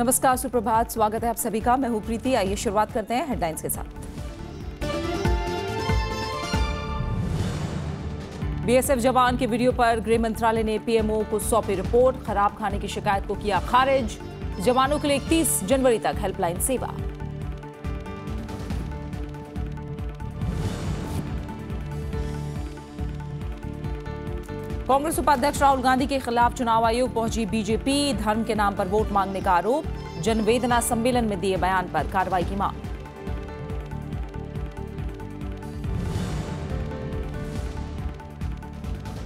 नमस्कार सुप्रभात स्वागत है आप सभी का मैं हूं प्रीति आइए शुरुआत करते हैं हेडलाइंस के साथ बीएसएफ जवान के वीडियो पर गृह मंत्रालय ने पीएमओ को सौंपी रिपोर्ट खराब खाने की शिकायत को किया खारिज जवानों के लिए इकतीस जनवरी तक हेल्पलाइन सेवा कांग्रेस उपाध्यक्ष राहुल गांधी के खिलाफ चुनाव आयोग पहुंची बीजेपी धर्म के नाम पर वोट मांगने का आरोप जनवेदना सम्मेलन में दिए बयान पर कार्रवाई की मांग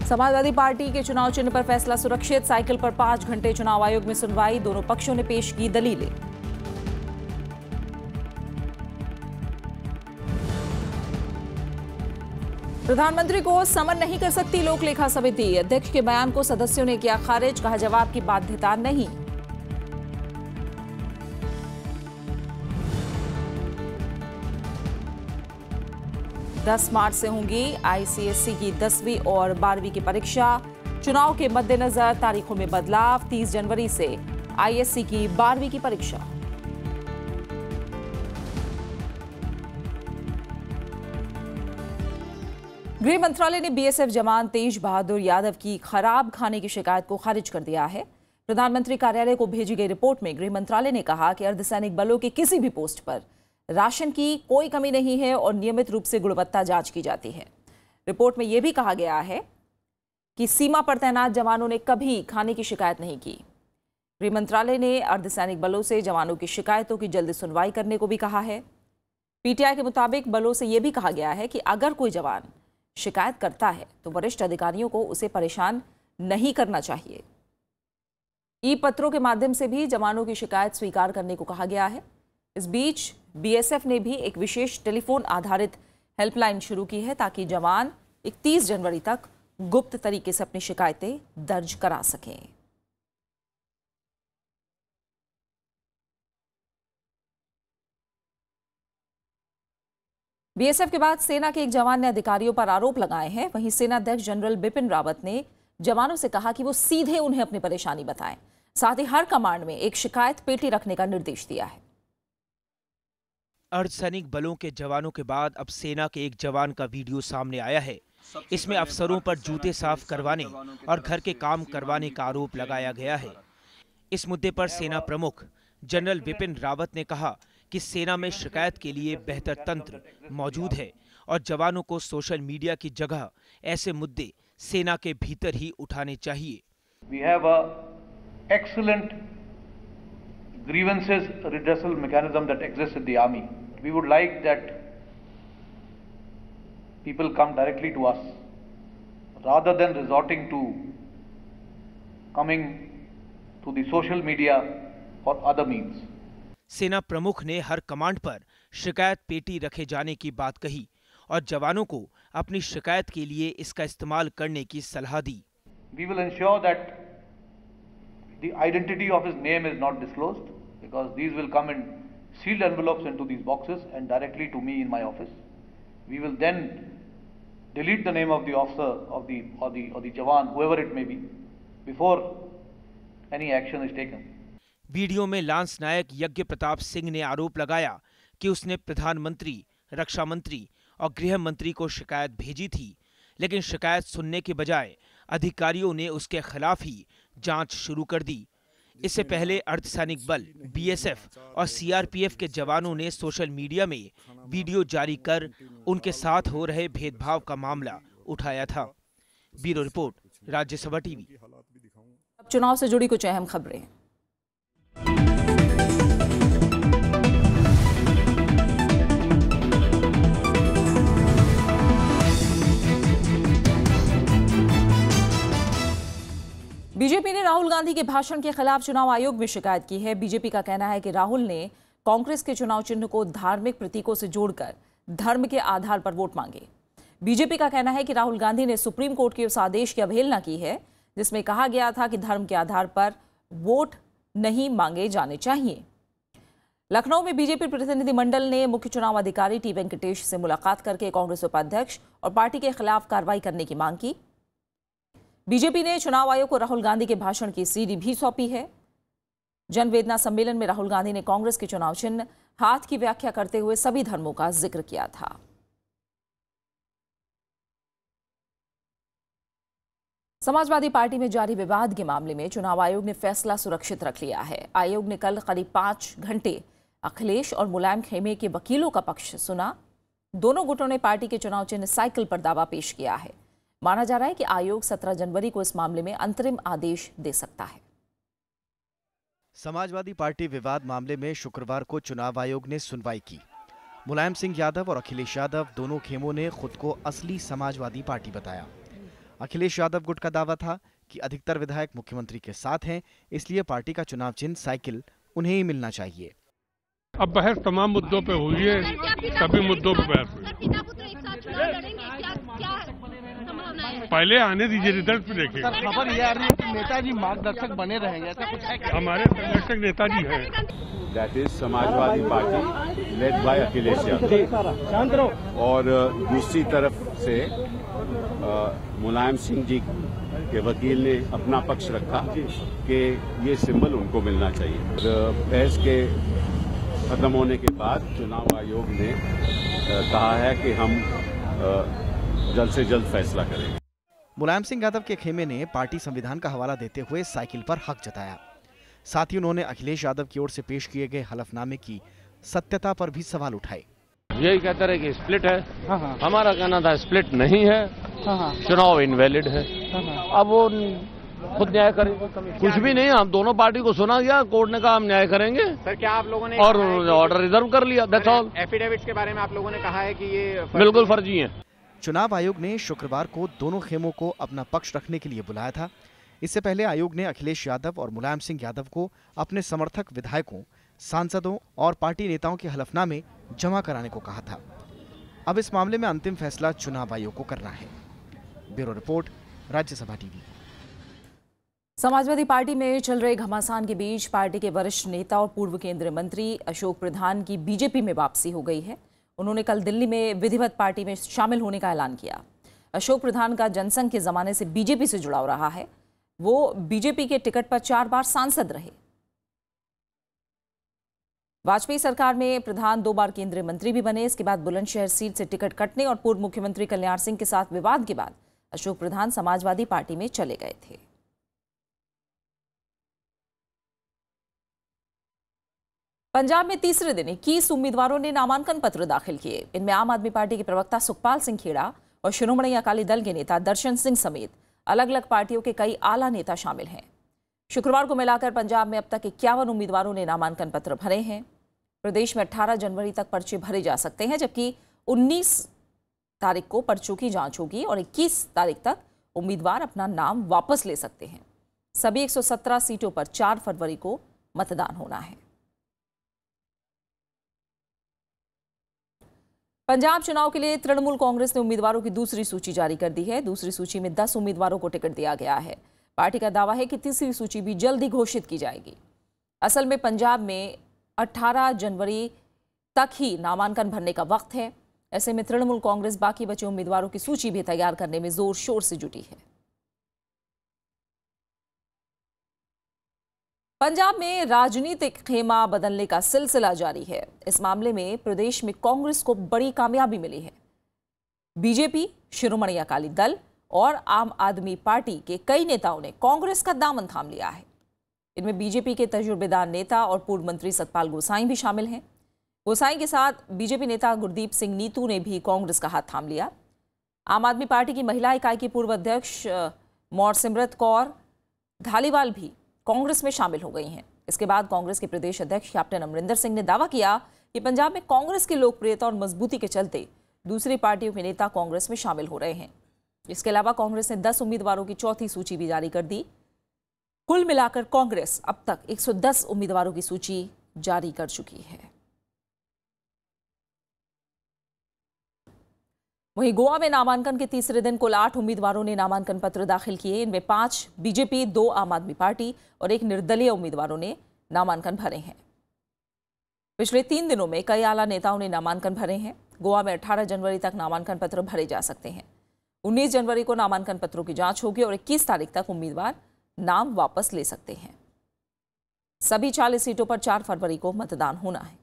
समाजवादी पार्टी के चुनाव चिन्ह पर फैसला सुरक्षित साइकिल पर पांच घंटे चुनाव आयोग में सुनवाई दोनों पक्षों ने पेश की दलीलें प्रधानमंत्री को समन नहीं कर सकती लोक लेखा समिति अध्यक्ष के बयान को सदस्यों ने किया खारिज कहा जवाब की बाध्यता नहीं दस मार्च से होंगी आईसीएससी की दसवीं और बारहवीं की परीक्षा चुनाव के मद्देनजर तारीखों में बदलाव तीस जनवरी से आईएससी की बारहवीं की परीक्षा गृह मंत्रालय ने बीएसएफ जवान तेज बहादुर यादव की खराब खाने की शिकायत को खारिज कर दिया है प्रधानमंत्री कार्यालय को भेजी गई रिपोर्ट में गृह मंत्रालय ने कहा कि अर्धसैनिक बलों के किसी भी पोस्ट पर राशन की कोई कमी नहीं है और नियमित रूप से गुणवत्ता जांच की जाती है रिपोर्ट में यह भी कहा गया है कि सीमा पर तैनात जवानों ने कभी खाने की शिकायत नहीं की गृह मंत्रालय ने अर्धसैनिक बलों से जवानों की शिकायतों की जल्दी सुनवाई करने को भी कहा है पीटीआई के मुताबिक बलों से यह भी कहा गया है कि अगर कोई जवान शिकायत करता है तो वरिष्ठ अधिकारियों को उसे परेशान नहीं करना चाहिए ई पत्रों के माध्यम से भी जवानों की शिकायत स्वीकार करने को कहा गया है इस बीच बीएसएफ ने भी एक विशेष टेलीफोन आधारित हेल्पलाइन शुरू की है ताकि जवान इकतीस जनवरी तक गुप्त तरीके से अपनी शिकायतें दर्ज करा सकें बीएसएफ के बाद सेना के एक जवान ने अधिकारियों पर आरोप लगाए हैं वहीं सेना अध्यक्ष जनरल बिपिन रावत ने जवानों से कहा कि वो सीधे उन्हें अपनी परेशानी बताएं साथ ही हर कमांड में एक शिकायत पेटी रखने का निर्देश दिया है अर्धसैनिक बलों के जवानों के बाद अब सेना के एक जवान का वीडियो सामने आया है इसमें अफसरों पर जूते साफ करवाने और घर के काम करवाने का आरोप लगाया गया है इस मुद्दे पर सेना प्रमुख जनरल बिपिन रावत ने कहा कि सेना में शिकायत के लिए बेहतर तंत्र मौजूद है और जवानों को सोशल मीडिया की जगह ऐसे मुद्दे सेना के भीतर ही उठाने चाहिए we have excellent grievances army we would come directly to us rather than resorting to coming to the media for other means सेना प्रमुख ने हर कमांड पर शिकायत पेटी रखे जाने की बात कही और जवानों को अपनी शिकायत के लिए इसका इस्तेमाल करने की सलाह दी we will ensure that the identity of his name is not disclose because these will come in sealed envelopes into these boxes and directly to me in my office we will then delete the name of the officer of the of the jawan however it may be before any action is taken video में lance Naik Yagya Pratap Singh ने आरोप लगाया कि उसने प्रधानमंत्री रक्षा मंत्री और गृह मंत्री को शिकायत भेजी थी लेकिन शिकायत सुनने के बजाय अधिकारियों ने उसके खिलाफ ही जांच शुरू कर दी इससे पहले अर्धसैनिक बल बीएसएफ और सीआरपीएफ के जवानों ने सोशल मीडिया में वीडियो जारी कर उनके साथ हो रहे भेदभाव का मामला उठाया था ब्यूरो रिपोर्ट राज्यसभा टीवी अब चुनाव से जुड़ी कुछ अहम खबरें बीजेपी ने राहुल गांधी के भाषण के खिलाफ चुनाव आयोग में शिकायत की है बीजेपी का कहना है कि राहुल ने कांग्रेस के चुनाव चिन्ह को धार्मिक प्रतीकों से जोड़कर धर्म के आधार पर वोट मांगे बीजेपी का कहना है कि राहुल गांधी ने सुप्रीम कोर्ट के उस आदेश की अवहेलना की है जिसमें कहा गया था कि धर्म के आधार पर वोट नहीं मांगे जाने चाहिए लखनऊ में बीजेपी प्रतिनिधिमंडल ने मुख्य चुनाव अधिकारी टी वेंकटेश से मुलाकात करके कांग्रेस उपाध्यक्ष और पार्टी के खिलाफ कार्रवाई करने की मांग की बीजेपी ने चुनाव आयोग को राहुल गांधी के भाषण की सीडी भी सौंपी है जनवेदना सम्मेलन में राहुल गांधी ने कांग्रेस के चुनाव चिन्ह हाथ की व्याख्या करते हुए सभी धर्मों का जिक्र किया था समाजवादी पार्टी में जारी विवाद के मामले में चुनाव आयोग ने फैसला सुरक्षित रख लिया है आयोग ने कल करीब पांच घंटे अखिलेश और मुलायम खेमे के वकीलों का पक्ष सुना दोनों गुटों ने पार्टी के चुनाव चिन्ह साइकिल पर दावा पेश किया है माना जा रहा है कि आयोग 17 जनवरी को इस मामले में अंतरिम आदेश दे सकता है समाजवादी पार्टी विवाद मामले में शुक्रवार को चुनाव आयोग ने सुनवाई की मुलायम सिंह यादव और अखिलेश यादव दोनों खेमों ने खुद को असली समाजवादी पार्टी बताया अखिलेश यादव गुट का दावा था कि अधिकतर विधायक मुख्यमंत्री के साथ हैं इसलिए पार्टी का चुनाव चिन्ह साइकिल उन्हें ही मिलना चाहिए अब बहस तमाम मुद्दों पे हुई है सभी मुद्दों पे बहस हुई पहले आने दीजिए रिजल्ट पे देखिए खबर ये आ रही है कि नेताजी मार्गदर्शक बने रहेंगे ऐसा कुछ है हमारे संरक्षक नेताजी हैं that is Samajwadi party led by Akhilesh Yadav और दूसरी तरफ से मुलायम सिंह जी के वकील ने अपना पक्ष रखा कि ये सिंबल उनको मिलना चाहिए बहस के खत्म होने के बाद चुनाव आयोग ने कहा है कि हम जल्द से जल्द फैसला करेंगे मुलायम सिंह यादव के खेमे ने पार्टी संविधान का हवाला देते हुए साइकिल पर हक जताया साथ ही उन्होंने अखिलेश यादव की ओर से पेश किए गए हलफनामे की सत्यता पर भी सवाल उठाए यही कहते रहे कि स्प्लिट है हाँ, हाँ। हमारा कहना था स्प्लिट नहीं है हाँ, चुनाव इनवैलिड है अब वो खुद न्याय करें कुछ भी नहीं हम दोनों पार्टी को सुना गया कोर्ट ने कहा हम न्याय करेंगे सर क्या आप लोगों ने और ऑर्डर रिजर्व कर लिया दैट्स ऑल एफिडेविट के बारे में आप लोगों ने कहा है कि ये बिल्कुल फर्जी है चुनाव आयोग ने शुक्रवार को दोनों खेमों को अपना पक्ष रखने के लिए बुलाया था इससे पहले आयोग ने अखिलेश यादव और मुलायम सिंह यादव को अपने समर्थक विधायकों सांसदों और पार्टी नेताओं के हलफनामे जमा कराने को कहा था अब इस मामले में अंतिम फैसला चुनाव आयोग को करना है bureau report Rajya Sabha TV Samajwadi party में चल रहे घमासान के बीच पार्टी के वरिष्ठ नेता और पूर्व केंद्रीय मंत्री अशोक प्रधान की बीजेपी में वापसी हो गई है उन्होंने कल दिल्ली में विधिवत पार्टी में शामिल होने का ऐलान किया अशोक प्रधान का जनसंघ के जमाने से बीजेपी से जुड़ाव रहा है वो बीजेपी के टिकट पर चार बार सांसद रहे वाजपेयी सरकार में प्रधान दो बार केंद्रीय मंत्री भी बने इसके बाद बुलंदशहर सीट से टिकट कटने और पूर्व मुख्यमंत्री कल्याण सिंह के साथ विवाद के बाद अशोक प्रधान समाजवादी पार्टी में चले गए थे पंजाब में तीसरे दिन इक्कीस उम्मीदवारों ने नामांकन पत्र दाखिल किए इनमें आम आदमी पार्टी के प्रवक्ता सुखपाल सिंह खेड़ा और शिरोमणि अकाली दल के नेता दर्शन सिंह समेत अलग अलग पार्टियों के कई आला नेता शामिल हैं शुक्रवार को मिलाकर पंजाब में अब तक इक्यावन उम्मीदवारों ने नामांकन पत्र भरे हैं प्रदेश में 18 जनवरी तक पर्चे भरे जा सकते हैं जबकि 19 तारीख को पर्चों की जांच होगी और 21 तारीख तक उम्मीदवार अपना नाम वापस ले सकते हैं सभी 117 सीटों पर 4 फरवरी को मतदान होना है पंजाब चुनाव के लिए तृणमूल कांग्रेस ने उम्मीदवारों की दूसरी सूची जारी कर दी है दूसरी सूची में दस उम्मीदवारों को टिकट दिया गया है पार्टी का दावा है कि तीसरी सूची भी जल्द ही घोषित की जाएगी असल में पंजाब में 18 जनवरी तक ही नामांकन भरने का वक्त है ऐसे में तृणमूल कांग्रेस बाकी बचे उम्मीदवारों की सूची भी तैयार करने में जोर शोर से जुटी है पंजाब में राजनीतिक खेमा बदलने का सिलसिला जारी है इस मामले में प्रदेश में कांग्रेस को बड़ी कामयाबी मिली है बीजेपी शिरोमणि अकाली दल और आम आदमी पार्टी के कई नेताओं ने कांग्रेस का दामन थाम लिया है इनमें बीजेपी के तजुर्बेदार नेता और पूर्व मंत्री सतपाल गोसाई भी शामिल हैं गोसाई के साथ बीजेपी नेता गुरदीप सिंह नीतू ने भी कांग्रेस का हाथ थाम लिया आम आदमी पार्टी की महिला इकाई की पूर्व अध्यक्ष मौर सिमरत कौर धालीवाल भी कांग्रेस में शामिल हो गई हैं इसके बाद कांग्रेस के प्रदेश अध्यक्ष कैप्टन अमरिंदर सिंह ने दावा किया कि पंजाब में कांग्रेस की लोकप्रियता और मजबूती के चलते दूसरी पार्टियों के नेता कांग्रेस में शामिल हो रहे हैं इसके अलावा कांग्रेस ने दस उम्मीदवारों की चौथी सूची भी जारी कर दी कुल मिलाकर कांग्रेस अब तक 110 उम्मीदवारों की सूची जारी कर चुकी है वहीं गोवा में नामांकन के तीसरे दिन कुल आठ उम्मीदवारों ने नामांकन पत्र दाखिल किए इनमें पांच बीजेपी दो आम आदमी पार्टी और एक निर्दलीय उम्मीदवारों ने नामांकन भरे हैं पिछले तीन दिनों में कई आला नेताओं ने नामांकन भरे हैं गोवा में 18 जनवरी तक नामांकन पत्र भरे जा सकते हैं 19 जनवरी को नामांकन पत्रों की जांच होगी और 21 तारीख तक उम्मीदवार नाम वापस ले सकते हैं सभी चालीस सीटों पर चार फरवरी को मतदान होना है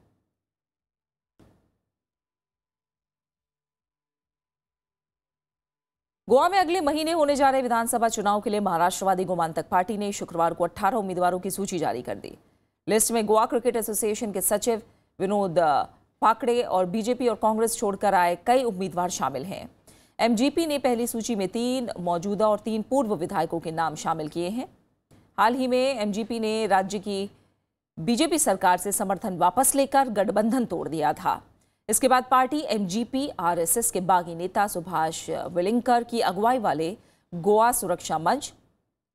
गोवा में अगले महीने होने जा रहे विधानसभा चुनाव के लिए महाराष्ट्रवादी गोमांतक पार्टी ने शुक्रवार को 18 उम्मीदवारों की सूची जारी कर दी लिस्ट में गोवा क्रिकेट एसोसिएशन के सचिव विनोद पाकड़े और बीजेपी और कांग्रेस छोड़कर आए कई उम्मीदवार शामिल हैं एमजीपी ने पहली सूची में तीन मौजूदा और तीन पूर्व विधायकों के नाम शामिल किए हैं हाल ही में एमजीपी ने राज्य की बीजेपी सरकार से समर्थन वापस लेकर गठबंधन तोड़ दिया था इसके बाद पार्टी एमजीपी आरएसएस के बागी नेता सुभाष विलिंगकर की अगुवाई वाले गोवा सुरक्षा मंच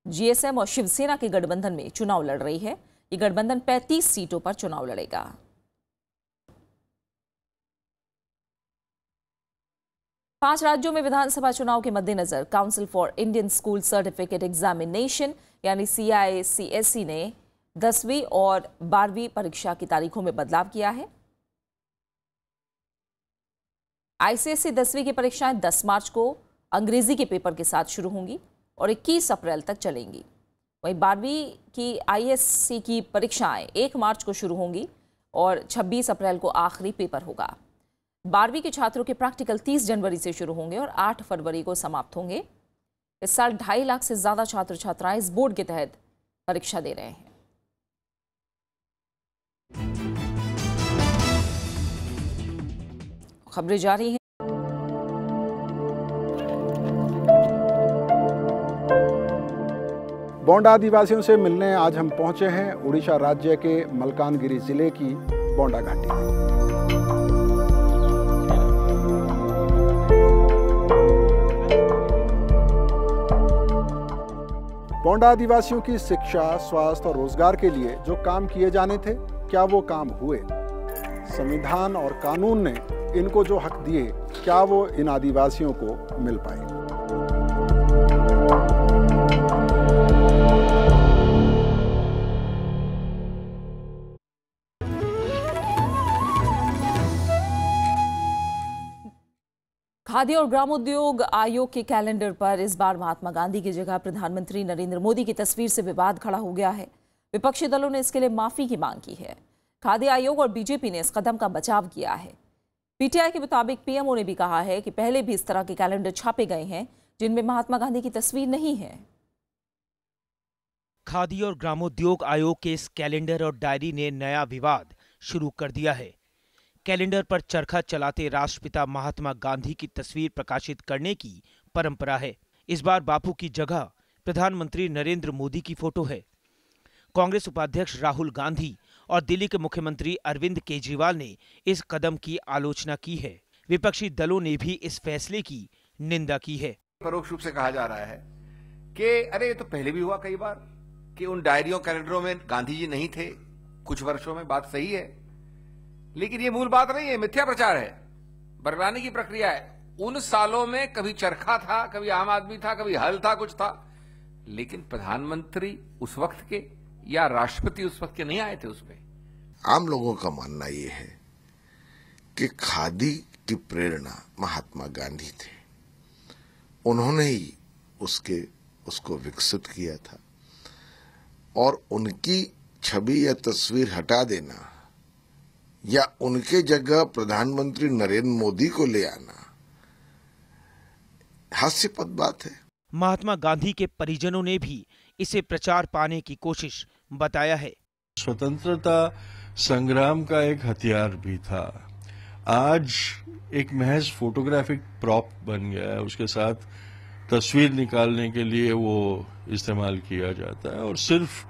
जीएसएम और शिवसेना के गठबंधन में चुनाव लड़ रही है ये गठबंधन 35 सीटों पर चुनाव लड़ेगा पांच राज्यों में विधानसभा चुनाव के मद्देनजर council for Indian school certificate examination यानी सी e ने दसवीं और बारहवीं परीक्षा की तारीखों में बदलाव किया है आईसीएसई e दसवीं की परीक्षाएं 10 मार्च को अंग्रेजी के पेपर के साथ शुरू होंगी और 21 अप्रैल तक चलेंगी वहीं बारहवीं की आईएससी e की परीक्षाएं 1 मार्च को शुरू होंगी और 26 अप्रैल को आखिरी पेपर होगा बारहवीं के छात्रों के प्रैक्टिकल 30 जनवरी से शुरू होंगे और 8 फरवरी को समाप्त होंगे इस साल ढाई लाख से ज़्यादा छात्र छात्राएं इस बोर्ड के तहत परीक्षा दे रहे हैं खबरें जारी हैं बोंडा आदिवासियों से मिलने आज हम पहुंचे हैं उड़ीसा राज्य के मलकानगिरी जिले की बोंडा घाटी पौंडा आदिवासियों की शिक्षा स्वास्थ्य और रोजगार के लिए जो काम किए जाने थे क्या वो काम हुए संविधान और कानून ने इनको जो हक दिए क्या वो इन आदिवासियों को मिल पाए खादी और ग्रामोद्योग आयोग के कैलेंडर पर इस बार महात्मा गांधी की जगह प्रधानमंत्री नरेंद्र मोदी की तस्वीर से विवाद खड़ा हो गया है विपक्षी दलों ने इसके लिए माफी की मांग की है खादी आयोग और बीजेपी ने इस कदम का बचाव किया है पीटीआई के मुताबिक पीएमओ ने भी कहा है कि पहले भी इस तरह के कैलेंडर छापे गए हैं जिनमें महात्मा गांधी की तस्वीर नहीं है खादी और ग्रामोद्योग आयोग के इस कैलेंडर और डायरी ने नया विवाद शुरू कर दिया है कैलेंडर पर चरखा चलाते राष्ट्रपिता महात्मा गांधी की तस्वीर प्रकाशित करने की परंपरा है इस बार बापू की जगह प्रधानमंत्री नरेंद्र मोदी की फोटो है कांग्रेस उपाध्यक्ष राहुल गांधी और दिल्ली के मुख्यमंत्री अरविंद केजरीवाल ने इस कदम की आलोचना की है विपक्षी दलों ने भी इस फैसले की निंदा की है परोक्ष रूप से कहा जा रहा है कि अरे ये तो पहले भी हुआ कई बार कि उन डायरियों कैलेंडरों में गांधी जी नहीं थे कुछ वर्षों में बात सही है लेकिन ये मूल बात नहीं है मिथ्या प्रचार है बरलाने की प्रक्रिया है उन सालों में कभी चरखा था कभी आम आदमी था कभी हल था कुछ था लेकिन प्रधानमंत्री उस वक्त के या राष्ट्रपति उस वक्त के नहीं आए थे उसमें आम लोगों का मानना यह है कि खादी की प्रेरणा महात्मा गांधी थे उन्होंने ही उसके उसको विकसित किया था और उनकी छवि या तस्वीर हटा देना या उनके जगह प्रधानमंत्री नरेंद्र मोदी को ले आना हास्यपद बात है महात्मा गांधी के परिजनों ने भी इसे प्रचार पाने की कोशिश बताया है स्वतंत्रता संग्राम का एक हथियार भी था आज एक महज फोटोग्राफिक प्रॉप बन गया है उसके साथ तस्वीर निकालने के लिए वो इस्तेमाल किया जाता है और सिर्फ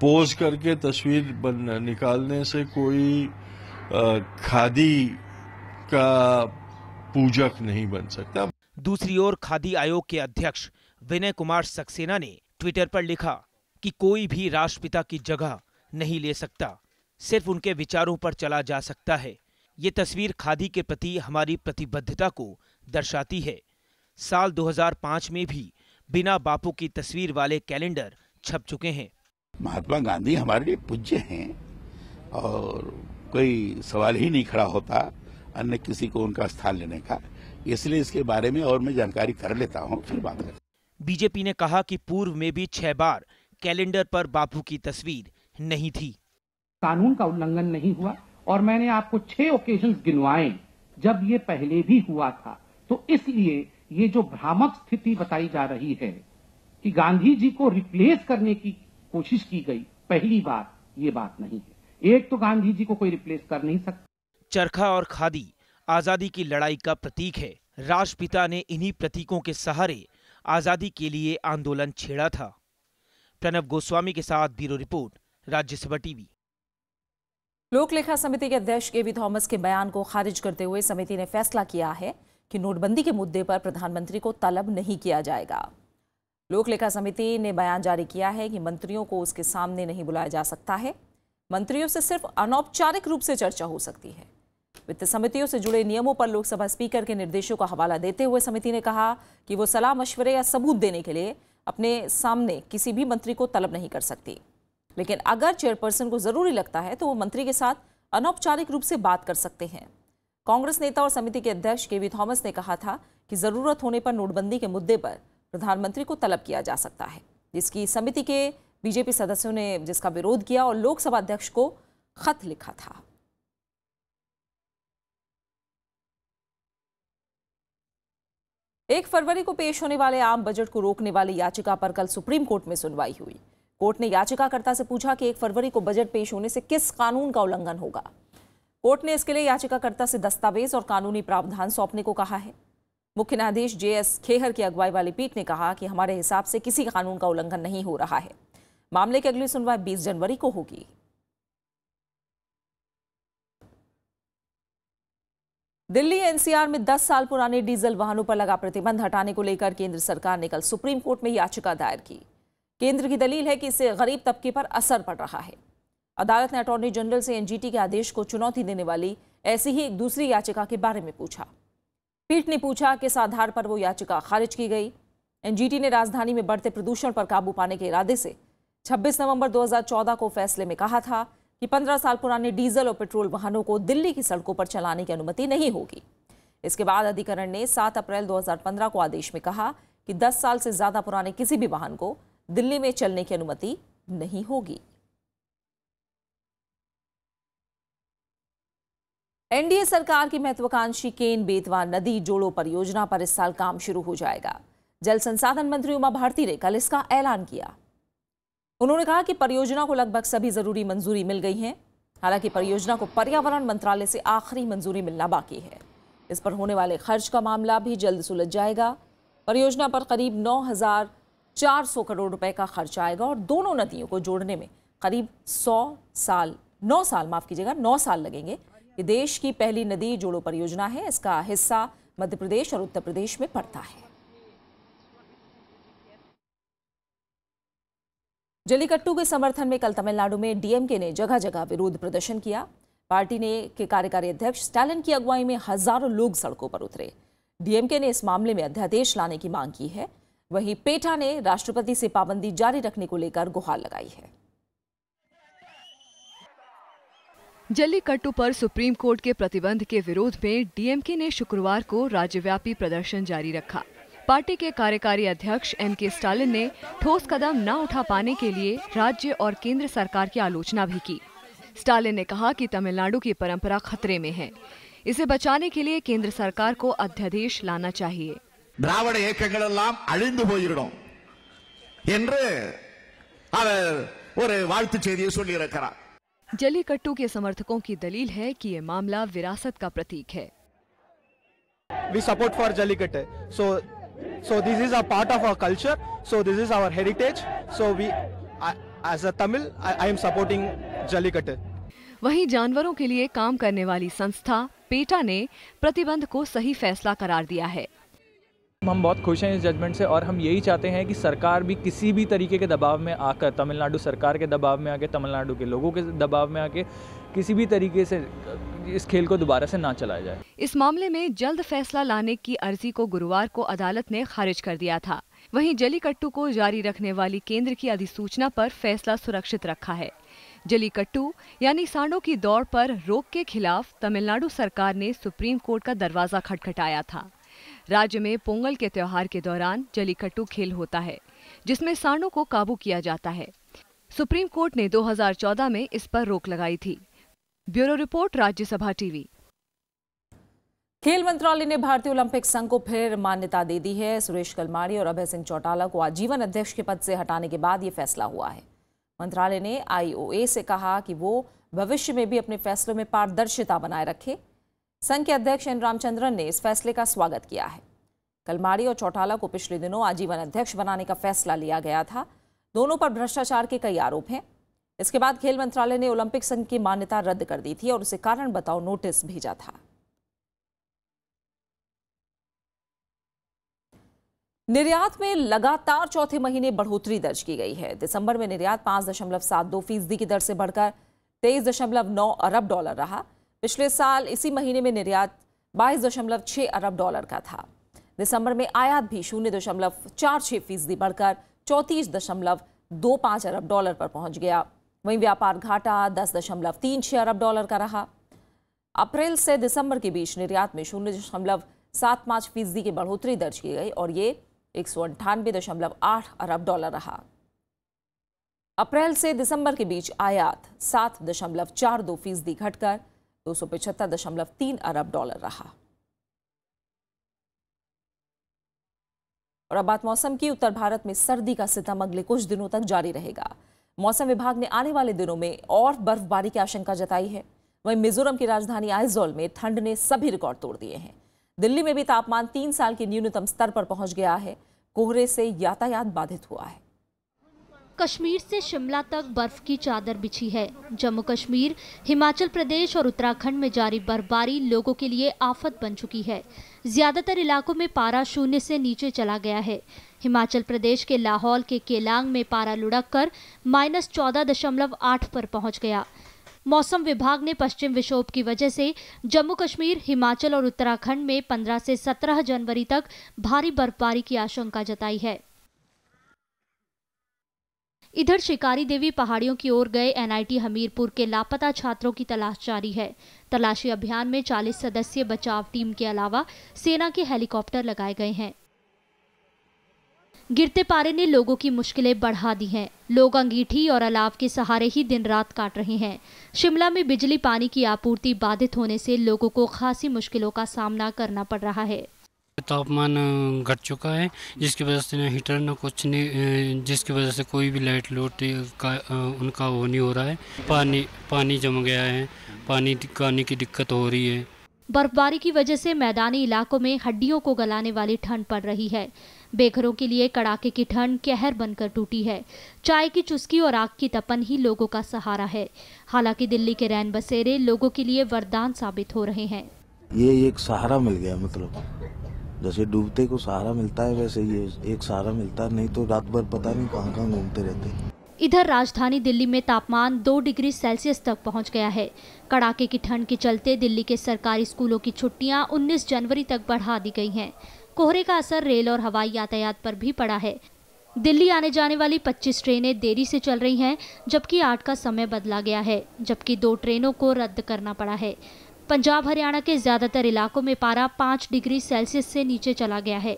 पोज करके तस्वीर बन निकालने से कोई खादी का पूजक नहीं बन सकता दूसरी ओर खादी आयोग के अध्यक्ष विनय कुमार सक्सेना ने ट्विटर पर लिखा कि कोई भी राष्ट्रपिता की जगह नहीं ले सकता सिर्फ उनके विचारों पर चला जा सकता है ये तस्वीर खादी के प्रति हमारी प्रतिबद्धता को दर्शाती है साल 2005 में भी बिना बापू की तस्वीर वाले कैलेंडर छप चुके हैं महात्मा गांधी हमारे लिए पूज्य हैं और कोई सवाल ही नहीं खड़ा होता अन्य किसी को उनका स्थान लेने का इसलिए इसके बारे में और मैं जानकारी कर लेता हूँ फिर बात करते बीजेपी ने कहा कि पूर्व में भी छह बार कैलेंडर पर बापू की तस्वीर नहीं थी कानून का उल्लंघन नहीं हुआ और मैंने आपको छह ओकेजन गिनवाए जब ये पहले भी हुआ था तो इसलिए ये जो भ्रामक स्थिति बताई जा रही है कि गांधी जी को रिप्लेस करने की कोशिश की गई पहली बार ये बात नहीं है एक तो गांधी जी को कोई रिप्लेस कर नहीं सकता चरखा और खादी आजादी की लड़ाई का प्रतीक है राष्ट्रपिता ने इन्हीं प्रतीकों के सहारे आजादी के लिए आंदोलन छेड़ा था प्रणब गोस्वामी के साथ ब्यूरो रिपोर्ट राज्यसभा टीवी लोक लेखा समिति के अध्यक्ष के बी थॉमस के बयान को खारिज करते हुए समिति ने फैसला किया है कि नोटबंदी के मुद्दे पर प्रधानमंत्री को तलब नहीं किया जाएगा लोक लेखा समिति ने बयान जारी किया है कि मंत्रियों को उसके सामने नहीं बुलाया जा सकता है मंत्रियों से सिर्फ अनौपचारिक रूप से चर्चा हो सकती है वित्त समितियों से जुड़े नियमों पर लोकसभा स्पीकर के निर्देशों का हवाला देते हुए समिति ने कहा कि वो सलाह मशवरे या सबूत देने के लिए अपने सामने किसी भी मंत्री को तलब नहीं कर सकती लेकिन अगर चेयरपर्सन को जरूरी लगता है तो वो मंत्री के साथ अनौपचारिक रूप से बात कर सकते हैं कांग्रेस नेता और समिति के अध्यक्ष के वी थॉमस ने कहा था कि ज़रूरत होने पर नोटबंदी के मुद्दे पर प्रधानमंत्री को तलब किया जा सकता है जिसकी समिति के बीजेपी सदस्यों ने जिसका विरोध किया और लोकसभा अध्यक्ष को खत लिखा था एक फरवरी को पेश होने वाले आम बजट को रोकने वाली याचिका पर कल सुप्रीम कोर्ट में सुनवाई हुई कोर्ट ने याचिकाकर्ता से पूछा कि एक फरवरी को बजट पेश होने से किस कानून का उल्लंघन होगा कोर्ट ने इसके लिए याचिकाकर्ता से दस्तावेज और कानूनी प्रावधान सौंपने को कहा है मुख्य न्यायाधीश जे एस खेहर की अगुवाई वाली पीठ ने कहा कि हमारे हिसाब से किसी कानून का उल्लंघन नहीं हो रहा है मामले की अगली सुनवाई 20 जनवरी को होगी दिल्ली एनसीआर में 10 साल पुराने डीजल वाहनों पर लगा प्रतिबंध हटाने को लेकर केंद्र सरकार ने कल सुप्रीम कोर्ट में याचिका दायर की केंद्र की दलील है कि इससे गरीब तबके पर असर पड़ रहा है अदालत ने अटॉर्नी जनरल से एनजीटी के आदेश को चुनौती देने वाली ऐसी ही एक दूसरी याचिका के बारे में पूछा पीठ ने पूछा किस आधार पर वो याचिका खारिज की गई एनजीटी ने राजधानी में बढ़ते प्रदूषण पर काबू पाने के इरादे से 26 नवंबर 2014 को फैसले में कहा था कि 15 साल पुराने डीजल और पेट्रोल वाहनों को दिल्ली की सड़कों पर चलाने की अनुमति नहीं होगी इसके बाद अधिकरण ने 7 अप्रैल 2015 को आदेश में कहा कि 10 साल से ज़्यादा पुराने किसी भी वाहन को दिल्ली में चलने की अनुमति नहीं होगी एनडीए सरकार की महत्वाकांक्षी केन बेतवा नदी जोड़ो परियोजना पर इस साल काम शुरू हो जाएगा जल संसाधन मंत्री उमा भारती ने कल इसका ऐलान किया उन्होंने कहा कि परियोजना को लगभग सभी जरूरी मंजूरी मिल गई है हालांकि परियोजना को पर्यावरण मंत्रालय से आखिरी मंजूरी मिलना बाकी है इस पर होने वाले खर्च का मामला भी जल्द सुलझ जाएगा परियोजना पर करीब 9,400 करोड़ रुपए का खर्च आएगा और दोनों नदियों को जोड़ने में करीब 100 साल 9 साल माफ कीजिएगा 9 साल लगेंगे ये देश की पहली नदी जोड़ो परियोजना है इसका हिस्सा मध्य प्रदेश और उत्तर प्रदेश में पड़ता है जलीकट्टू के समर्थन में कल तमिलनाडु में डीएमके ने जगह जगह विरोध प्रदर्शन किया पार्टी ने के कार्यकारी अध्यक्ष स्टालिन की अगुवाई में हजारों लोग सड़कों पर उतरे डीएमके ने इस मामले में अध्यादेश लाने की मांग की है वहीं पेठा ने राष्ट्रपति से पाबंदी जारी रखने को लेकर गुहार लगाई है जलीकट्टू पर सुप्रीम कोर्ट के प्रतिबंध के विरोध में डीएमके ने शुक्रवार को राज्यव्यापी प्रदर्शन जारी रखा पार्टी के कार्यकारी अध्यक्ष एम के स्टालिन ने ठोस कदम न उठा पाने के लिए राज्य और केंद्र सरकार की आलोचना भी की स्टालिन ने कहा कि तमिलनाडु की परंपरा खतरे में है इसे बचाने के लिए केंद्र सरकार को अध्यादेश लाना चाहिए जलीकट्टू के समर्थकों की दलील है कि ये मामला विरासत का प्रतीक है we support for Jallikattu so So this is a part of our culture. So this is our heritage. So we, I, as a Tamil, I, I am supporting Jallikattu. वहीं जानवरों के लिए काम करने वाली संस्था पेटा ने प्रतिबंध को सही फैसला करार दिया है हम बहुत खुश हैं इस जजमेंट से और हम यही चाहते हैं कि सरकार भी किसी भी तरीके के दबाव में आकर तमिलनाडु सरकार के दबाव में आके तमिलनाडु के लोगों के दबाव में आके किसी भी तरीके से इस खेल को दोबारा से ना चलाया जाए इस मामले में जल्द फैसला लाने की अर्जी को गुरुवार को अदालत ने खारिज कर दिया था वहीं जलीकट्टू को जारी रखने वाली केंद्र की अधिसूचना पर फैसला सुरक्षित रखा है जलीकट्टू यानी सांडों की दौड़ पर रोक के खिलाफ तमिलनाडु सरकार ने सुप्रीम कोर्ट का दरवाजा खटखटाया था राज्य में पोंगल के त्योहार के दौरान जलीकट्टू खेल होता है जिसमें सांडों को काबू किया जाता है सुप्रीम कोर्ट ने 2014 में इस पर रोक लगाई थी ब्यूरो रिपोर्ट राज्यसभा टीवी खेल मंत्रालय ने भारतीय ओलंपिक संघ को फिर मान्यता दे दी है सुरेश कलमाड़ी और अभय सिंह चौटाला को आजीवन अध्यक्ष के पद से हटाने के बाद ये फैसला हुआ है मंत्रालय ने आईओए से कहा कि वो भविष्य में भी अपने फैसलों में पारदर्शिता बनाए रखे संघ के अध्यक्ष एन रामचंद्रन ने इस फैसले का स्वागत किया है कलमाड़ी और चौटाला को पिछले दिनों आजीवन अध्यक्ष बनाने का फैसला लिया गया था दोनों पर भ्रष्टाचार के कई आरोप हैं इसके बाद खेल मंत्रालय ने ओलंपिक संघ की मान्यता रद्द कर दी थी और उसे कारण बताओ नोटिस भेजा था निर्यात में लगातार चौथे महीने बढ़ोतरी दर्ज की गई है दिसंबर में निर्यात पांच दशमलव सात दो फीसदी की दर से बढ़कर तेईस दशमलव नौ अरब डॉलर रहा पिछले साल इसी महीने में निर्यात बाईस दशमलव छह अरब डॉलर का था दिसंबर में आयात भी शून्य दशमलव चार छह फीसदी बढ़कर चौंतीस दशमलव दो पांच अरब डॉलर पर पहुंच गया वहीं व्यापार घाटा दस दशमलव तीन छह अरब डॉलर का रहा अप्रैल से दिसंबर के बीच निर्यात में शून्य दशमलव सात पाँच फीसदी की बढ़ोतरी दर्ज की गई और ये एक सौ अंठानवे दशमलव आठ अरब डॉलर रहा अप्रैल से दिसंबर के बीच आयात सात दशमलव चार दो फीसदी घटकर दो सौ पिछहत्तर दशमलव तीन अरब डॉलर रहा और अब बात मौसम की उत्तर भारत में सर्दी का सितम अगले कुछ दिनों तक जारी रहेगा मौसम विभाग ने आने वाले दिनों में और बर्फबारी की आशंका जताई है वहीं मिजोरम की राजधानी आइजोल में ठंड ने सभी रिकॉर्ड तोड़ दिए हैं दिल्ली में भी तापमान तीन साल के न्यूनतम स्तर पर पहुंच गया है कोहरे से यातायात बाधित हुआ है कश्मीर से शिमला तक बर्फ की चादर बिछी है जम्मू कश्मीर हिमाचल प्रदेश और उत्तराखंड में जारी बर्फबारी लोगों के लिए आफत बन चुकी है ज्यादातर इलाकों में पारा शून्य से नीचे चला गया है हिमाचल प्रदेश के लाहौल के केलांग में पारा लुढ़क कर माइनस चौदह दशमलव आठ पर पहुंच गया मौसम विभाग ने पश्चिम विक्षोभ की वजह से जम्मू कश्मीर हिमाचल और उत्तराखंड में 15 से 17 जनवरी तक भारी बर्फबारी की आशंका जताई है इधर शिकारी देवी पहाड़ियों की ओर गए एनआईटी हमीरपुर के लापता छात्रों की तलाश जारी है तलाशी अभियान में 40 सदस्यीय बचाव टीम के अलावा सेना के हेलीकॉप्टर लगाए गए हैं गिरते पारे ने लोगों की मुश्किलें बढ़ा दी हैं लोग अंगीठी और अलाव के सहारे ही दिन रात काट रहे हैं शिमला में बिजली पानी की आपूर्ति बाधित होने से लोगों को खासी मुश्किलों का सामना करना पड़ रहा है तापमान घट चुका है जिसकी वजह से ना हीटर ना कुछ नहीं जिसकी वजह से कोई भी लाइट लोट का उनका वो नहीं हो रहा है पानी पानी जम गया है पानी पानी की दिक्कत हो रही है बर्फबारी की वजह से मैदानी इलाकों में हड्डियों को गलाने वाली ठंड पड़ रही है बेघरों के लिए कड़ाके की ठंड कहर बनकर टूटी है चाय की चुस्की और आग की तपन ही लोगों का सहारा है हालांकि दिल्ली के रैन बसेरे लोगों के लिए वरदान साबित हो रहे हैं ये एक सहारा मिल गया मतलब जैसे डूबते को सहारा मिलता है वैसे ये एक सहारा मिलता है नहीं तो रात भर पता नहीं कहाँ कहाँ घूमते रहते इधर राजधानी दिल्ली में तापमान दो डिग्री सेल्सियस तक पहुंच गया है कड़ाके की ठंड के चलते दिल्ली के सरकारी स्कूलों की छुट्टियां 19 जनवरी तक बढ़ा दी गई हैं कोहरे का असर रेल और हवाई यातायात पर भी पड़ा है दिल्ली आने जाने वाली 25 ट्रेनें देरी से चल रही हैं जबकि आठ का समय बदला गया है जबकि दो ट्रेनों को रद्द करना पड़ा है पंजाब हरियाणा के ज़्यादातर इलाकों में पारा पाँच डिग्री सेल्सियस से नीचे चला गया है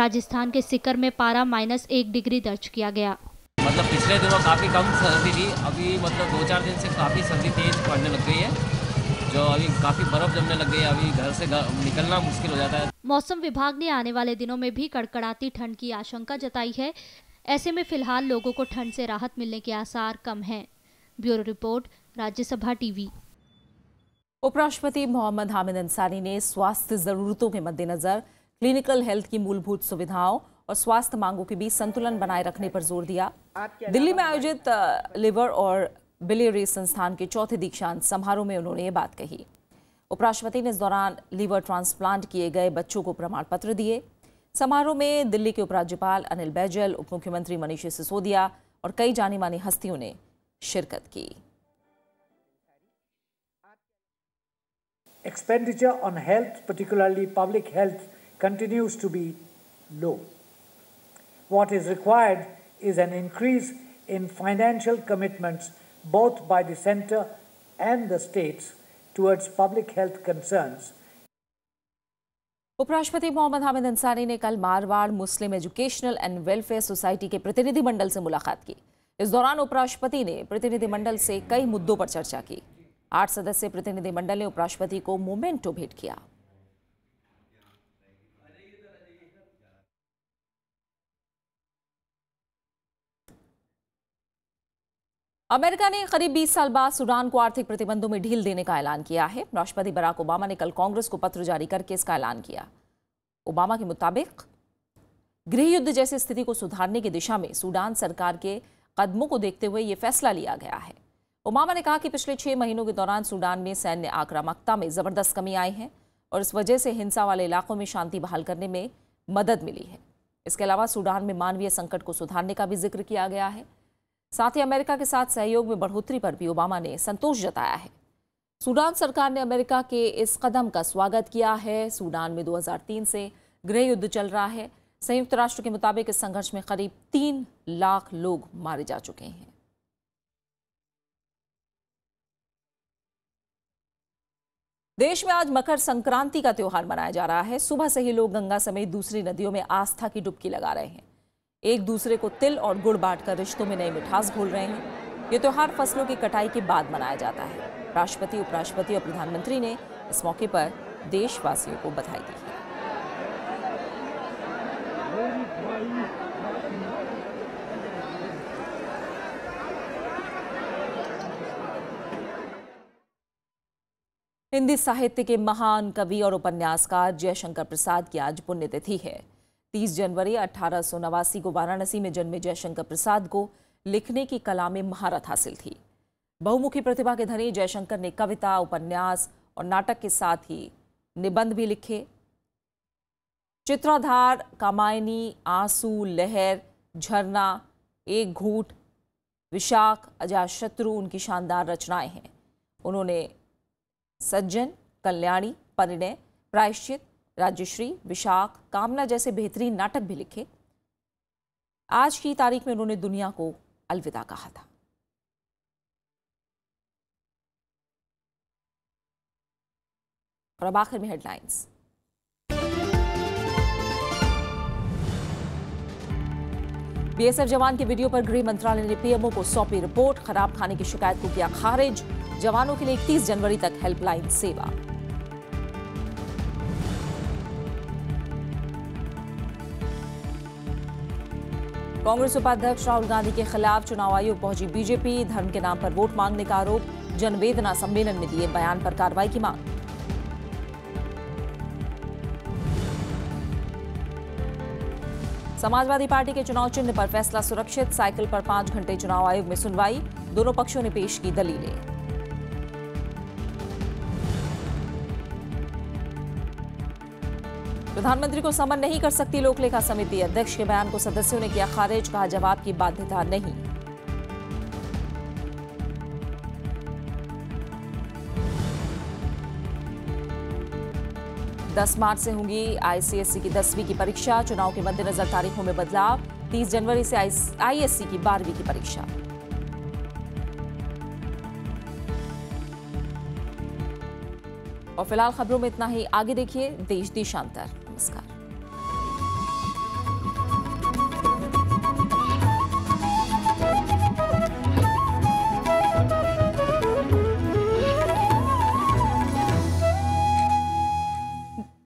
राजस्थान के सिकर में पारा माइनस एक डिग्री दर्ज किया गया मतलब पिछले दिनों काफ़ी कम सर्दी थी अभी मतलब दो चार दिन से काफ़ी सर्दी तेज पड़ने लग गई है जो अभी काफ़ी बर्फ़ जमने लग गई है अभी घर से निकलना मुश्किल हो जाता है मौसम विभाग ने आने वाले दिनों में भी कड़कड़ाती ठंड की आशंका जताई है ऐसे में फिलहाल लोगों को ठंड से राहत मिलने के आसार कम हैं ब्यूरो रिपोर्ट राज्यसभा टीवी उपराष्ट्रपति मोहम्मद हामिद अंसारी ने स्वास्थ्य जरूरतों के मद्देनजर क्लिनिकल हेल्थ की मूलभूत सुविधाओं और स्वास्थ्य मांगों के बीच संतुलन बनाए रखने पर जोर दिया दिल्ली में आयोजित लिवर और बिलियरी संस्थान के चौथे दीक्षांत समारोह में उन्होंने ये बात कही उपराष्ट्रपति ने इस दौरान लीवर ट्रांसप्लांट किए गए बच्चों को प्रमाण पत्र दिए समारोह में दिल्ली के उपराज्यपाल अनिल बैजल उप मुख्यमंत्री मनीष सिसोदिया और कई जानी मानी हस्तियों ने शिरकत की expenditure on health particularly public health continues to be low what is required is an increase in financial commitments both by the center and the states towards public health concerns उपराष्ट्रपति मोहम्मद हामिद अंसारी ने कल Marwar Muslim educational and welfare society के प्रतिनिधिमंडल से मुलाकात की इस दौरान उपराष्ट्रपति ने प्रतिनिधिमंडल से कई मुद्दों पर चर्चा की आठ सदस्य प्रतिनिधिमंडल ने उपराष्ट्रपति को मोमेंटो भेंट किया अमेरिका ने करीब 20 साल बाद सूडान को आर्थिक प्रतिबंधों में ढील देने का ऐलान किया है राष्ट्रपति बराक ओबामा ने कल कांग्रेस को पत्र जारी करके इसका ऐलान किया ओबामा के मुताबिक गृह युद्ध जैसी स्थिति को सुधारने की दिशा में सूडान सरकार के कदमों को देखते हुए ये फैसला लिया गया है ओबामा ने कहा कि पिछले छह महीनों के दौरान सूडान में सैन्य आक्रामकता में ज़बरदस्त कमी आई है और इस वजह से हिंसा वाले इलाकों में शांति बहाल करने में मदद मिली है इसके अलावा सूडान में मानवीय संकट को सुधारने का भी जिक्र किया गया है साथ ही अमेरिका के साथ सहयोग में बढ़ोतरी पर भी ओबामा ने संतोष जताया है सूडान सरकार ने अमेरिका के इस कदम का स्वागत किया है सूडान में 2003 से गृह युद्ध चल रहा है संयुक्त राष्ट्र के मुताबिक इस संघर्ष में करीब तीन लाख लोग मारे जा चुके हैं देश में आज मकर संक्रांति का त्यौहार मनाया जा रहा है सुबह से ही लोग गंगा समेत दूसरी नदियों में आस्था की डुबकी लगा रहे हैं एक दूसरे को तिल और गुड़ बांट कर रिश्तों में नई मिठास घोल रहे हैं ये त्यौहार फसलों की कटाई के बाद मनाया जाता है राष्ट्रपति उपराष्ट्रपति और प्रधानमंत्री ने इस मौके पर देशवासियों को बधाई दी है हिंदी साहित्य के महान कवि और उपन्यासकार जयशंकर प्रसाद की आज पुण्यतिथि है 30 जनवरी अठारह को वाराणसी में जन्मे जयशंकर प्रसाद को लिखने की कला में महारत हासिल थी बहुमुखी प्रतिभा के धनी जयशंकर ने कविता उपन्यास और नाटक के साथ ही निबंध भी लिखे चित्राधार कामायनी आंसू लहर झरना एक घूट विशाख अजाशत्रु उनकी शानदार रचनाएं हैं उन्होंने सज्जन कल्याणी परिणय प्रायश्चित राज्यश्री विशाख कामना जैसे बेहतरीन नाटक भी लिखे आज की तारीख में उन्होंने दुनिया को अलविदा कहा था और अब आखिर में हेडलाइंस बीएसएफ जवान के वीडियो पर गृह मंत्रालय ने पीएमओ को सौंपी रिपोर्ट खराब खाने की शिकायत को किया खारिज जवानों के लिए इकतीस जनवरी तक हेल्पलाइन सेवा कांग्रेस उपाध्यक्ष राहुल गांधी के खिलाफ चुनाव आयोग पहुंची बीजेपी धर्म के नाम पर वोट मांगने का आरोप जनवेदना सम्मेलन में दिए बयान पर कार्रवाई की मांग समाजवादी पार्टी के चुनाव चिन्ह पर फैसला सुरक्षित साइकिल पर पांच घंटे चुनाव आयोग में सुनवाई दोनों पक्षों ने पेश की दलीलें प्रधानमंत्री को समन नहीं कर सकती लोकलेखा समिति अध्यक्ष के बयान को सदस्यों ने किया खारिज कहा जवाब की बाध्यता नहीं दस मार्च से होंगी आईसीएसई की दसवीं की परीक्षा चुनाव के मद्देनजर तारीखों में बदलाव तीस जनवरी से आईएससी की बारहवीं की परीक्षा और फिलहाल खबरों में इतना ही आगे देखिए देश देशांतर नमस्कार